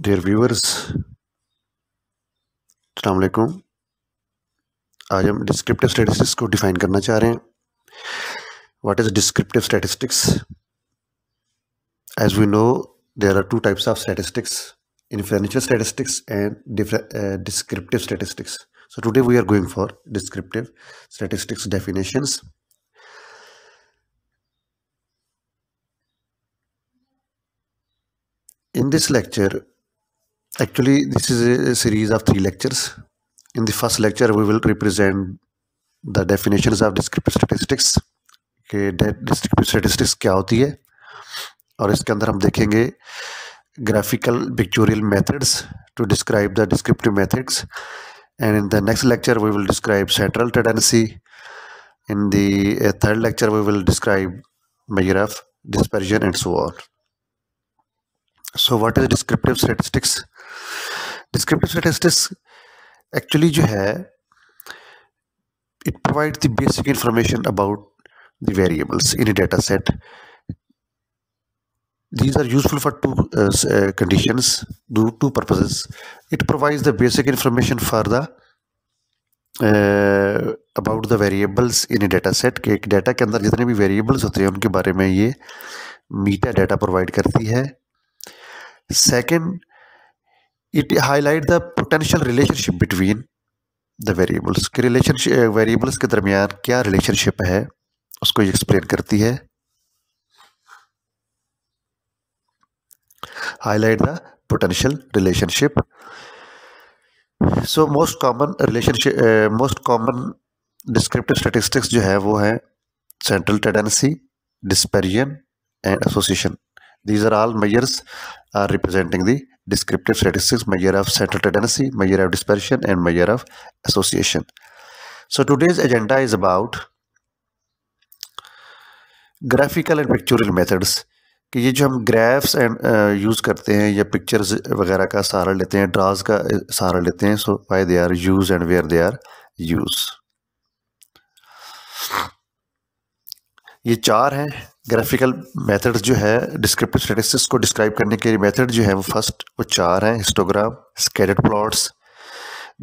dear viewers अलैक्म आज हम descriptive statistics को डिफाइन करना चाह रहे हैं what is descriptive statistics as we know there are two types of statistics influential statistics and descriptive statistics so today we are going for descriptive statistics definitions in this lecture Actually, this is a series of three lectures. In the first lecture, we will represent the definitions of descriptive statistics. कि डिस्ट्रिक्टिव statistics क्या होती है और इसके अंदर हम देखेंगे graphical pictorial methods to describe the descriptive and in the next lecture we will describe central tendency in the uh, third lecture we will describe measure of dispersion and so on so what is descriptive statistics descriptive statistics actually जो है it provide the basic information about the variables in a data set these are useful for two condition two purposes it provide the basic information for the about the variables in a data set के एक data के अंदर जितने भी variables होते हैं उनके बारे में ये मीटा डेटा प्रोवाइड करती है second it highlight the potential relationship between the variables के रिलेशनशिप वेरिएबल्स के दरमियान क्या रिलेशनशिप है उसको एक्सप्लेन करती है highlight the potential relationship so most common relationship most common descriptive statistics जो है वो है central tendency dispersion and association these are all measures are representing the descriptive statistics, measure of central tendency, measure of dispersion, and measure of association. So today's agenda is about graphical and pictorial methods कि ये जो हम graphs and use करते हैं या pictures वगैरह का सहारा लेते हैं ड्राज का सहारा लेते हैं so why they are use and where they are use ये चार हैं ग्राफिकल मेथड्स जो है डिस्क्रिप्टिव स्टेटिस्टिक्स को डिस्क्राइब करने के मेथड जो है वो फर्स्ट वो चार हैं histogram scattered plots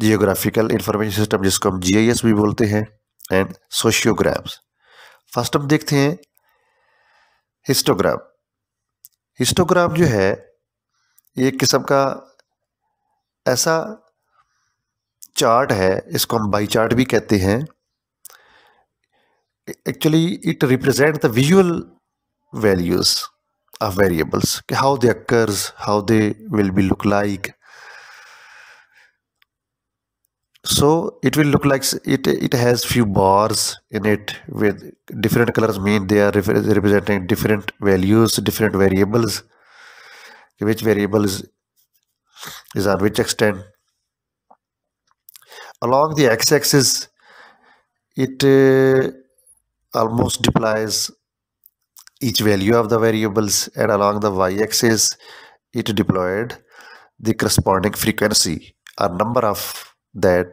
geographical information system जिसको हम जीआईएस भी बोलते हैं एंड सोशियोग्राम्स फर्स्ट हम देखते हैं हिस्टोग्राम हिस्टोग्राम जो है एक किस्म का ऐसा चार्ट है इसको हम बाई चार्ट भी कहते हैं actually it represents the visual values of variables how they occurs how they will be look like so it will look like it it has few bars in it with different colors mean they are representing different values different variables which variables is on which extent along the x-axis it uh, almost deploys each value of the variables and along the y-axis it deployed the corresponding frequency or number of that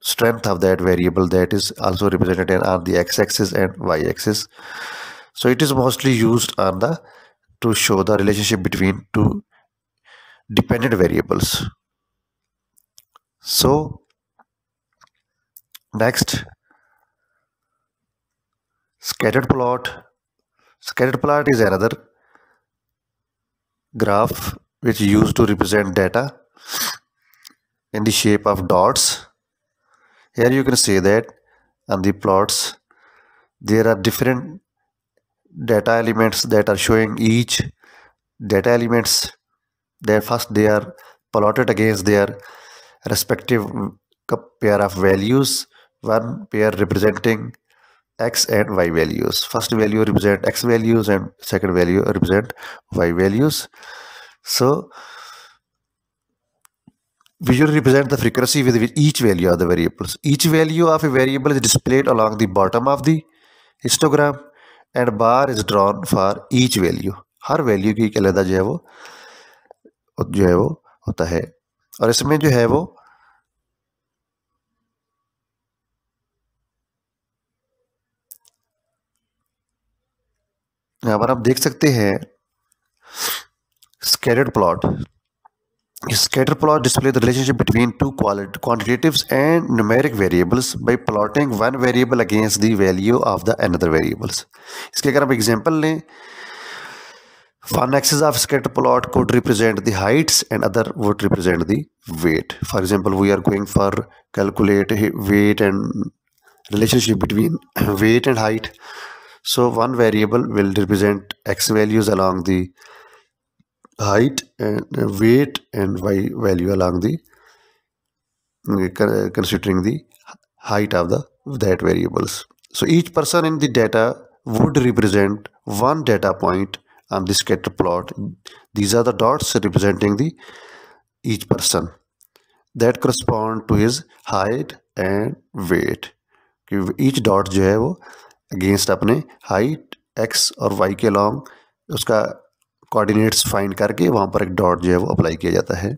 strength of that variable that is also represented on the x-axis and y-axis so it is mostly used on the to show the relationship between two dependent variables so next Scattered plot. Scattered plot is another graph which used to represent data in the shape of dots. Here you can see that on the plots there are different data elements that are showing each data elements Their first they are plotted against their respective pair of values one pair representing x and y values first value represent x values and second value represent y values so visually represent the frequency with each value of the variables each value of a variable is displayed along the bottom of the histogram and bar is drawn for each value हर value की एक अलहदा जो है वो जो है वो होता है और इसमें जो है वो यहाँ पर आप देख सकते हैं scatter plot scatter plot display the relationship between two quality quantitative and numeric variables by plotting one variable against the value of the another variables इसके अगर आप एग्जाम्पल लें one axis of scatter plot could represent the heights and other would represent the weight for example we are going for calculate weight and relationship between weight and height So one variable will represent x values along the height and weight and y value along the mm, uh, considering the height of the that variables. So each person in the data would represent one data point on the scatter plot. These are the dots representing the each person that correspond to his height and weight. each dot जो hai wo. Against अपने height X और Y के long उसका coordinates find करके वहाँ पर एक dot जो है वो अप्लाई किया जाता है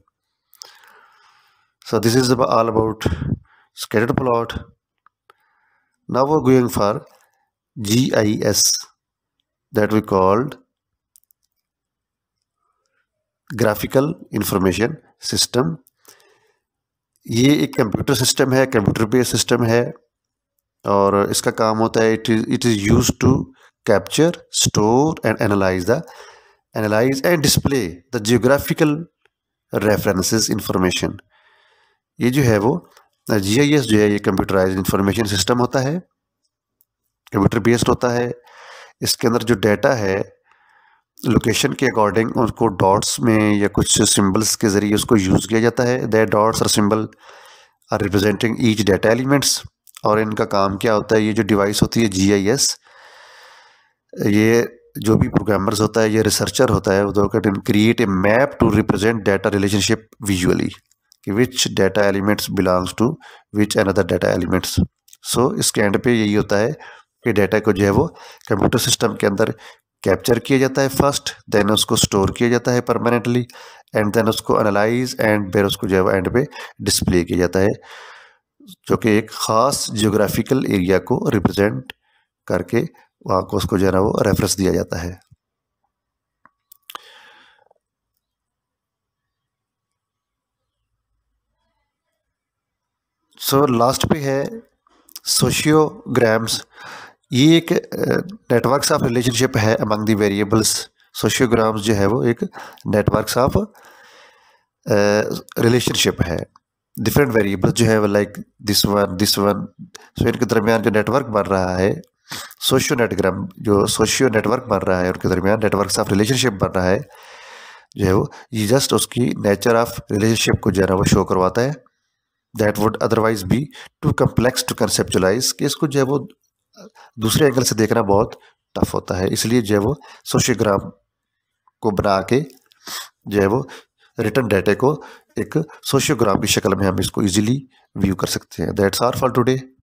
so this is all about scatter plot now वो going for G I S that we called graphical information system ये एक कंप्यूटर सिस्टम है कंप्यूटर बेस्ड सिस्टम है और इसका काम होता है it is it is use to capture store and analyze the analyze and display the geographical references information ये जो है वो जी आई एस जो है ये कंप्यूटराइज इंफॉर्मेशन सिस्टम होता है कंप्यूटर बेस्ड होता है इसके अंदर जो डेटा है लोकेशन के अकॉर्डिंग उसको डॉट्स में या कुछ सिंबल्स के ज़रिए उसको यूज़ किया जाता है दैट डॉट्स और symbol are representing each data elements और इनका काम क्या होता है ये जो डिवाइस होती है जी ये जो भी प्रोग्रामर्स होता है ये रिसर्चर होता है वो can create a map to represent data relationship visually कि which data elements belongs to which another data elements so इसके एंड पे यही होता है कि डाटा को जो है वो कंप्यूटर सिस्टम के अंदर कैप्चर किया जाता है फर्स्ट देन उसको स्टोर किया जाता है परमानेंटली एंड देन उसको एनालाइज एंड फिर उसको जो है वो एंड पे डिस्प्ले किया जाता है जो कि एक ख़ास जोग्राफिकल एरिया को रिप्रेजेंट करके वहाँ को उसको जो है ना वो रेफरेंस दिया जाता है सो so, लास्ट पे है सोशियोग्राम्स ये एक नेटवर्क्स ऑफ रिलेशनशिप है अमंग दी वेरिएबल्स सोशियोग्राम्स जो है वो एक नेटवर्क्स ऑफ रिलेशनशिप है डिफरेंट वेरिएबल जो है like this one this one so इनके दरमियान जो नेटवर्क बन रहा है सोशियो नेटग्राम जो सोशियो नेटवर्क बन रहा है उनके दरमियान नेटवर्क ऑफ रिलेशनशिप बन रहा है जो है वो ये जस्ट उसकी नेचर ऑफ रिलेशनशिप को जो है ना वो शो करवाता है that would otherwise be too complex to conceptualize कि इसको जो है वो दूसरे एंगल से देखना बहुत टफ होता है इसलिए जो है वो सोशियोग्राम को बना के जो है वो रिटर्न डेटे को एक सोशियोग्राफी शक्ल में हम इसको इजीली व्यू कर सकते हैं दैट्स आर फॉर टुडे